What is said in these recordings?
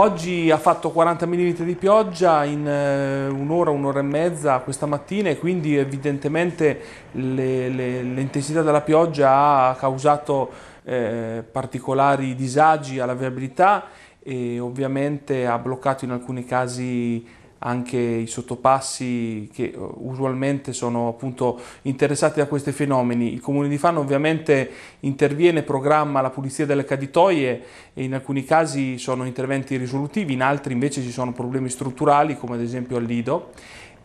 Oggi ha fatto 40 mm di pioggia in eh, un'ora, un'ora e mezza questa mattina e quindi evidentemente l'intensità della pioggia ha causato eh, particolari disagi alla viabilità e ovviamente ha bloccato in alcuni casi anche i sottopassi che eh, usualmente sono appunto interessati a questi fenomeni. Il Comune di Fano ovviamente interviene, programma la pulizia delle caditoie e in alcuni casi sono interventi risolutivi, in altri invece ci sono problemi strutturali come ad esempio al Lido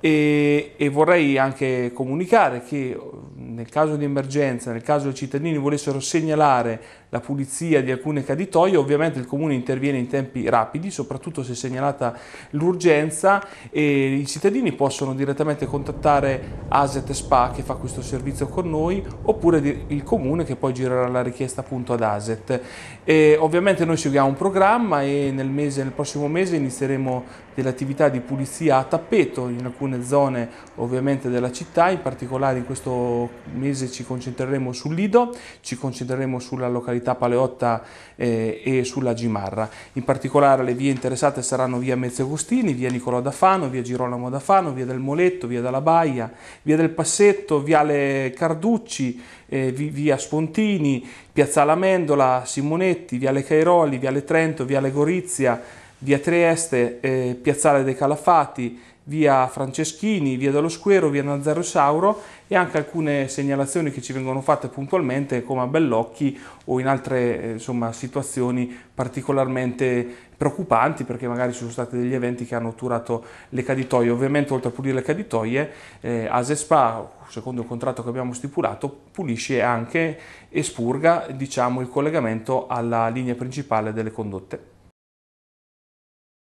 e, e, vorrei anche comunicare che nel caso di emergenza, nel caso i cittadini volessero segnalare la pulizia di alcune caditoie, ovviamente il comune interviene in tempi rapidi, soprattutto se segnalata l'urgenza e i cittadini possono direttamente contattare Aset Spa che fa questo servizio con noi oppure il comune che poi girerà la richiesta appunto ad Aset. E ovviamente noi seguiamo un programma e nel, mese, nel prossimo mese inizieremo delle attività di pulizia a tappeto in alcune zone ovviamente della città, in particolare in questo mese ci concentreremo sul Lido, ci concentreremo sulla località Paleotta eh, e sulla Gimarra. In particolare le vie interessate saranno via Mezzi Agostini, via Nicolò da Fano, via Girolamo da Fano, via del Moletto, via della Baia, via del Passetto, viale Carducci, eh, via Spontini, piazza Lamendola, Simonetti, viale Cairoli, viale Trento, viale Gorizia, via Trieste, eh, Piazzale dei Calafati, via Franceschini, via dello Squero, via Nazario Sauro e anche alcune segnalazioni che ci vengono fatte puntualmente come a Bellocchi o in altre eh, insomma, situazioni particolarmente preoccupanti perché magari ci sono stati degli eventi che hanno otturato le caditoie. Ovviamente oltre a pulire le caditoie, eh, Asespa, secondo il contratto che abbiamo stipulato, pulisce anche e spurga diciamo, il collegamento alla linea principale delle condotte.